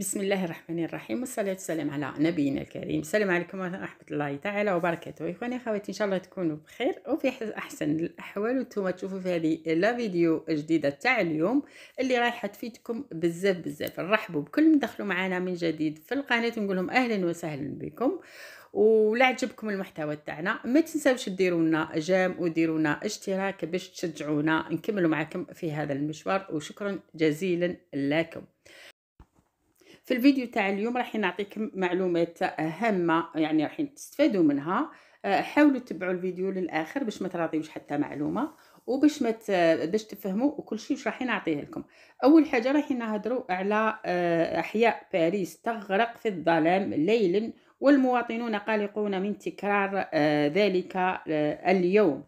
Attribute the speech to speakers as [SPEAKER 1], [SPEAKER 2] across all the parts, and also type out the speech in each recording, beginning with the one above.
[SPEAKER 1] بسم الله الرحمن الرحيم والصلاة والسلام على نبينا الكريم السلام عليكم ورحمة الله تعالى وبركاته إخواني خواتي إن شاء الله تكونوا بخير وفي أحسن الأحوال وانتم تشوفوا في هذه لا فيديو جديدة تاع اليوم اللي رايحة تفيدكم بزاف بزاف نرحبوا بكل من دخلوا معنا من جديد في القناة ونقول لهم أهلا وسهلا بكم ولا عجبكم المحتوى تاعنا ما تنساوش ديروا لنا جام وديروا لنا اشتراك باش تشجعونا نكملوا معكم في هذا المشوار وشكرا جزيلا لكم في الفيديو تاع اليوم راح نعطيكم معلومات هامه يعني راح تستفادوا منها آه، حاولوا تبعوا الفيديو للاخر باش ما تراضيوش حتى معلومه وباش ما باش تفهموا وكل شيء واش راح نعطيه لكم اول حاجه راح نهضروا على آه، احياء باريس تغرق في الظلام ليلا والمواطنون قلقون من تكرار آه، ذلك اليوم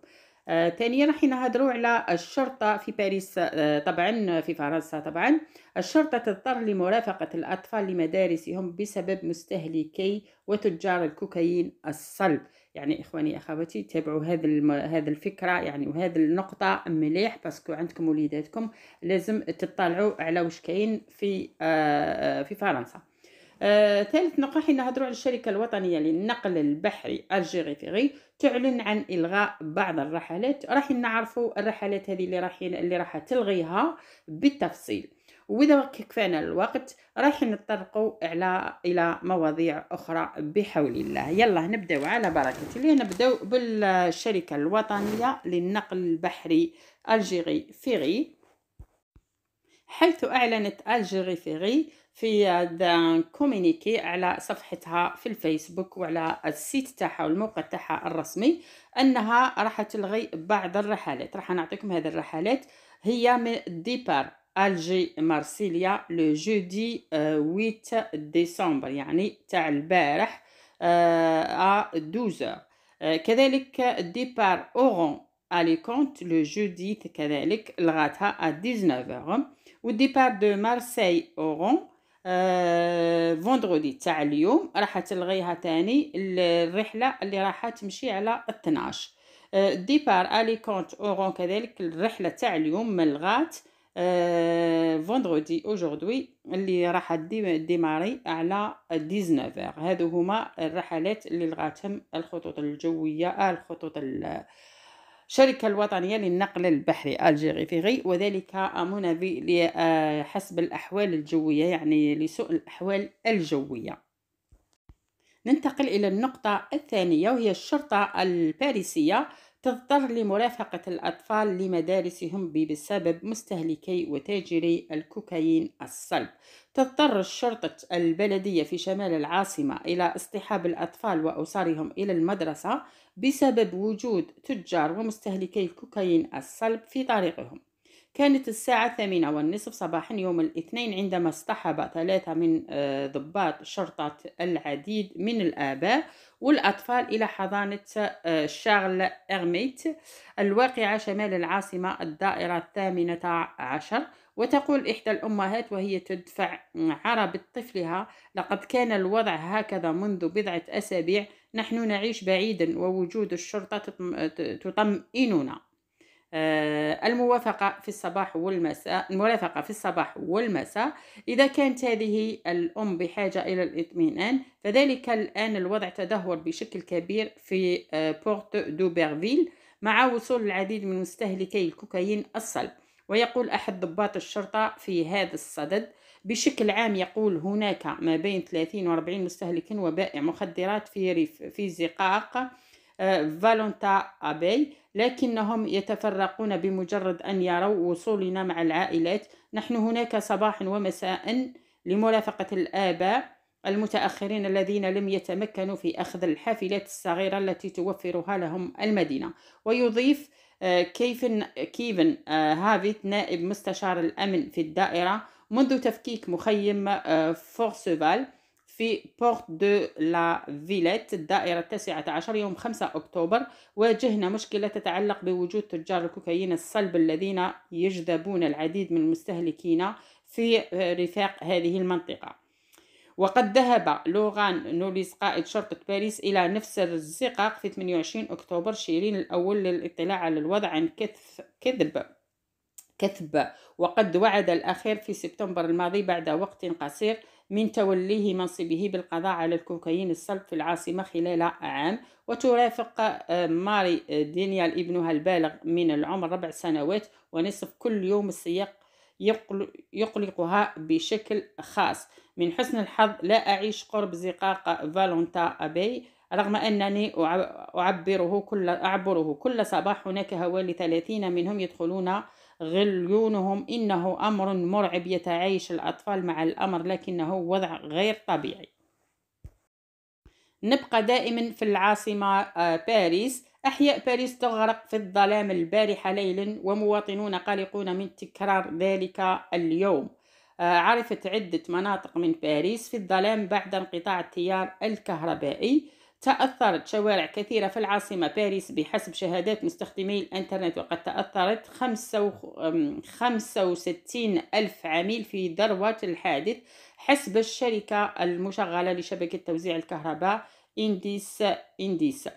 [SPEAKER 1] ثانيا آه، حين نهضروا على الشرطه في باريس آه، طبعا في فرنسا طبعا الشرطه تضطر لمرافقه الاطفال لمدارسهم بسبب مستهلكي وتجار الكوكايين الصلب يعني اخواني اخواتي تابعوا هذا الم... هذا الفكره يعني وهذا النقطه مليح باسكو عندكم وليداتكم لازم تطلعوا على واش كاين في آه في فرنسا آه، ثالث نقطة حين نهضروا على الشركة الوطنية للنقل البحري الجيري فيغي تعلن عن إلغاء بعض الرحلات راح نعرفوا الرحلات هذه اللي راح اللي راح تلغيها بالتفصيل وإذا كفانا الوقت راح نطرقوا على إلى مواضيع أخرى بحول الله يلا نبدأ على بركة الله نبدأ بالشركة الوطنية للنقل البحري الجيري فيغي حيث أعلنت الجيري فيغي في كومينيكي على صفحتها في الفيسبوك وعلى السيت تاعها والموقع تاعها الرسمي انها راح تلغي بعض الرحلات راح نعطيكم هذه الرحلات هي من ديبار الجي مارسيليا لو جودي 8 آه، ديسمبر يعني تاع البارح ا آه، 12 آه، كذلك ديبار اورون اليكونت لو جودي كذلك لغاتها ا 19 ديبار دو مارسيل اورون آه فوندرودي تاع اليوم راح تلغيها تاني الرحله اللي راح تمشي على 12 آه، ديبار الي كونت اورون كذلك الرحله تاع اليوم ملغات آه فوندرودي اوجوردي اللي راح ديماري على 19 هذو هما الرحلات اللي لغاتهم الخطوط الجويه آه الخطوط الشركة الوطنية للنقل البحري غي وذلك منافي آه، حسب الأحوال الجوية يعني لسوء الأحوال الجوية ننتقل إلى النقطة الثانية وهي الشرطة الباريسية تضطر لمرافقة الأطفال لمدارسهم بسبب مستهلكي وتاجري الكوكايين الصلب تضطر الشرطة البلدية في شمال العاصمة إلى اصطحاب الأطفال وأسرهم إلى المدرسة بسبب وجود تجار ومستهلكي الكوكايين الصلب في طريقهم كانت الساعة الثامنة والنصف صباحا يوم الاثنين عندما اصطحب ثلاثة من آه، ضباط شرطة العديد من الآباء والأطفال إلى حضانة آه، شارل إرميت الواقعة شمال العاصمة الدائرة الثامنة عشر وتقول إحدى الأمهات وهي تدفع عرب طفلها لقد كان الوضع هكذا منذ بضعة أسابيع نحن نعيش بعيدا ووجود الشرطة آه، تطمئننا آه، الموافقة في الصباح والمساء المرافقة في الصباح والمساء إذا كانت هذه الأم بحاجة إلى الإطمئنان فذلك الآن الوضع تدهور بشكل كبير في آه، بورت دو بيرفيل مع وصول العديد من مستهلكي الكوكايين الصلب ويقول أحد ضباط الشرطة في هذا الصدد بشكل عام يقول هناك ما بين 30 و 40 مستهلك وبائع مخدرات في ريف في زقاق فالونتا أبي لكنهم يتفرقون بمجرد أن يروا وصولنا مع العائلات نحن هناك صباحا ومساء لمرافقة الآباء المتأخرين الذين لم يتمكنوا في أخذ الحافلات الصغيرة التي توفرها لهم المدينة ويضيف آه، كيفن, كيفن آه، هافيت نائب مستشار الأمن في الدائرة منذ تفكيك مخيم آه، فورسوفال في بورت دو لا فيليت الدائرة التاسعة عشر يوم خمسة أكتوبر واجهنا مشكلة تتعلق بوجود تجار الكوكايين الصلب الذين يجذبون العديد من المستهلكين في رفاق هذه المنطقة وقد ذهب لوغان نوليس قائد شرطة باريس إلى نفس الزقاق في 28 أكتوبر شيرين الأول للاطلاع على الوضع عن كثف كذب كذب وقد وعد الأخير في سبتمبر الماضي بعد وقت قصير من توليه منصبه بالقضاء على الكوكايين الصلب في العاصمة خلال عام وترافق آه، ماري آه، دينيال ابنها البالغ من العمر ربع سنوات ونصف كل يوم السياق يقلقها بشكل خاص من حسن الحظ لا أعيش قرب زقاق فالونتا أبي رغم أنني أعبره كل, أعبره كل صباح هناك حوالي ثلاثين منهم يدخلون غليونهم إنه أمر مرعب يتعايش الأطفال مع الأمر لكنه وضع غير طبيعي نبقى دائما في العاصمة آه، باريس أحياء باريس تغرق في الظلام البارحة ليلا ومواطنون قلقون من تكرار ذلك اليوم آه، عرفت عدة مناطق من باريس في الظلام بعد انقطاع التيار الكهربائي تأثرت شوارع كثيرة في العاصمة باريس بحسب شهادات مستخدمي الإنترنت وقد تأثرت 65 ألف عميل في ذروة الحادث حسب الشركة المشغلة لشبكة توزيع الكهرباء إنديس إنديس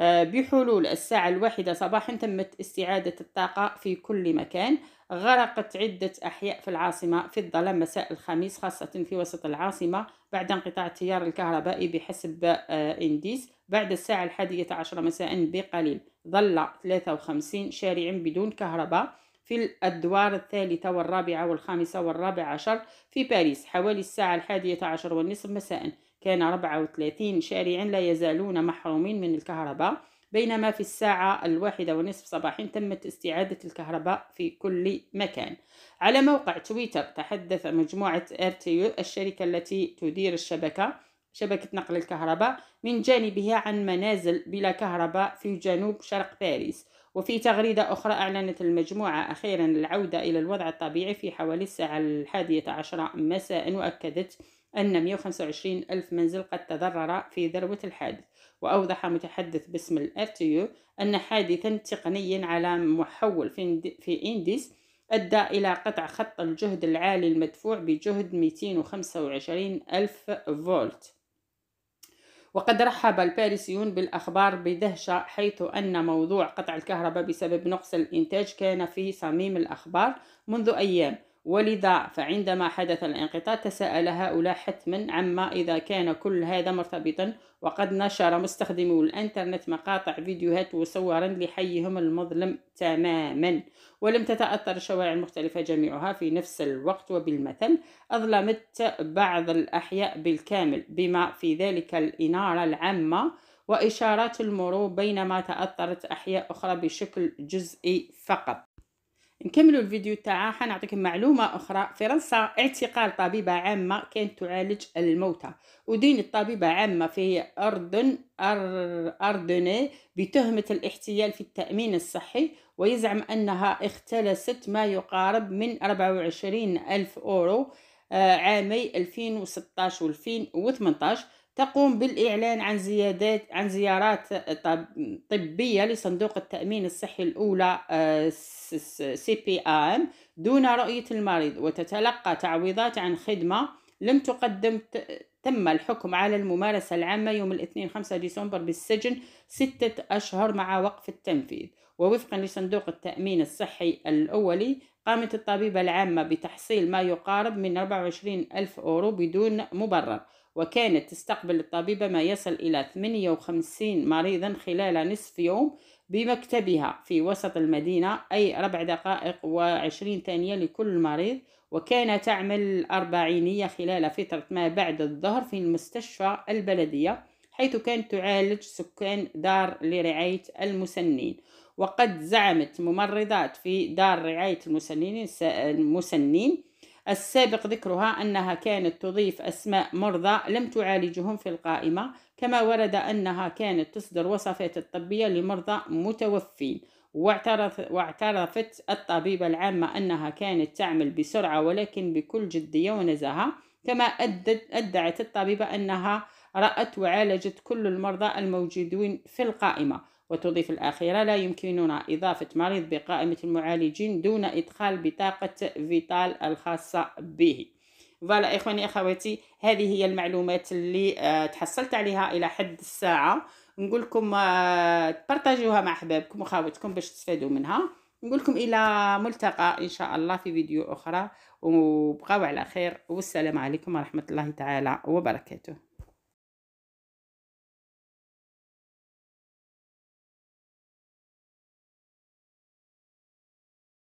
[SPEAKER 1] آه، بحلول الساعة الواحدة صباحا تمت استعادة الطاقة في كل مكان غرقت عدة أحياء في العاصمة في الظلام مساء الخميس خاصة في وسط العاصمة بعد انقطاع التيار الكهربائي بحسب آه، إنديس بعد الساعة الحادية عشر مساء بقليل ظل 53 شارعا بدون كهرباء في الأدوار الثالثة والرابعة والخامسة والرابع عشر في باريس حوالي الساعة الحادية عشر والنصف مساء كان 34 شارعا لا يزالون محرومين من الكهرباء بينما في الساعة الواحدة ونصف صباحا تمت استعادة الكهرباء في كل مكان على موقع تويتر تحدث مجموعة RTU الشركة التي تدير الشبكة شبكة نقل الكهرباء من جانبها عن منازل بلا كهرباء في جنوب شرق باريس وفي تغريدة أخرى أعلنت المجموعة أخيرا العودة إلى الوضع الطبيعي في حوالي الساعة الحادية عشرة مساء وأكدت أن 125 ألف منزل قد تضرر في ذروة الحادث وأوضح متحدث باسم الأرتيو أن حادثا تقنيا على محول في إنديس أدى إلى قطع خط الجهد العالي المدفوع بجهد 225 ألف فولت وقد رحب الباريسيون بالأخبار بدهشة حيث أن موضوع قطع الكهرباء بسبب نقص الإنتاج كان في صميم الأخبار منذ أيام ولذا فعندما حدث الانقطاع تساءل هؤلاء حتما عما إذا كان كل هذا مرتبطا وقد نشر مستخدمو الإنترنت مقاطع فيديوهات وصورا لحيهم المظلم تماما ولم تتأثر الشوارع المختلفة جميعها في نفس الوقت وبالمثل أظلمت بعض الأحياء بالكامل بما في ذلك الإنارة العامة وإشارات المرور بينما تأثرت أحياء أخرى بشكل جزئي فقط نكملوا الفيديو تاعها حنعطيكم معلومه اخرى فرنسا اعتقال طبيبه عامه كانت تعالج الموتى ودين الطبيبه عامه في اردن أردني بتهمة الاحتيال في التأمين الصحي ويزعم أنها اختلست ما يقارب من 24 ألف أورو آه، عامي 2016 و 2018 تقوم بالإعلان عن زيادات عن زيارات طبية لصندوق التأمين الصحي الأولى آه، سي بي آم دون رؤية المريض وتتلقى تعويضات عن خدمة لم تقدم تم الحكم على الممارسة العامة يوم الاثنين 5 ديسمبر بالسجن ستة أشهر مع وقف التنفيذ ووفقا لصندوق التأمين الصحي الأولي قامت الطبيبة العامة بتحصيل ما يقارب من 24 ألف أورو بدون مبرر وكانت تستقبل الطبيبة ما يصل إلى 58 مريضا خلال نصف يوم بمكتبها في وسط المدينة أي ربع دقائق وعشرين ثانية لكل مريض وكان تعمل الأربعينية خلال فترة ما بعد الظهر في المستشفى البلدية حيث كانت تعالج سكان دار لرعاية المسنين وقد زعمت ممرضات في دار رعاية المسنين المسنين السابق ذكرها أنها كانت تضيف أسماء مرضى لم تعالجهم في القائمة كما ورد أنها كانت تصدر وصفات الطبية لمرضى متوفين واعترفت الطبيبة العامة أنها كانت تعمل بسرعة ولكن بكل جدية ونزاهة كما أدعت الطبيبة أنها رأت وعالجت كل المرضى الموجودين في القائمة وتضيف الأخيرة لا يمكننا إضافة مريض بقائمة المعالجين دون إدخال بطاقة فيتال الخاصة به فوالا إخواني أخواتي هذه هي المعلومات اللي آه، تحصلت عليها إلى حد الساعة نقول لكم آه، تبرتجوها مع أحبابكم وخاوتكم باش تستفادوا منها نقول لكم إلى ملتقى إن شاء الله في فيديو أخرى وبقاو على خير والسلام عليكم ورحمة الله تعالى وبركاته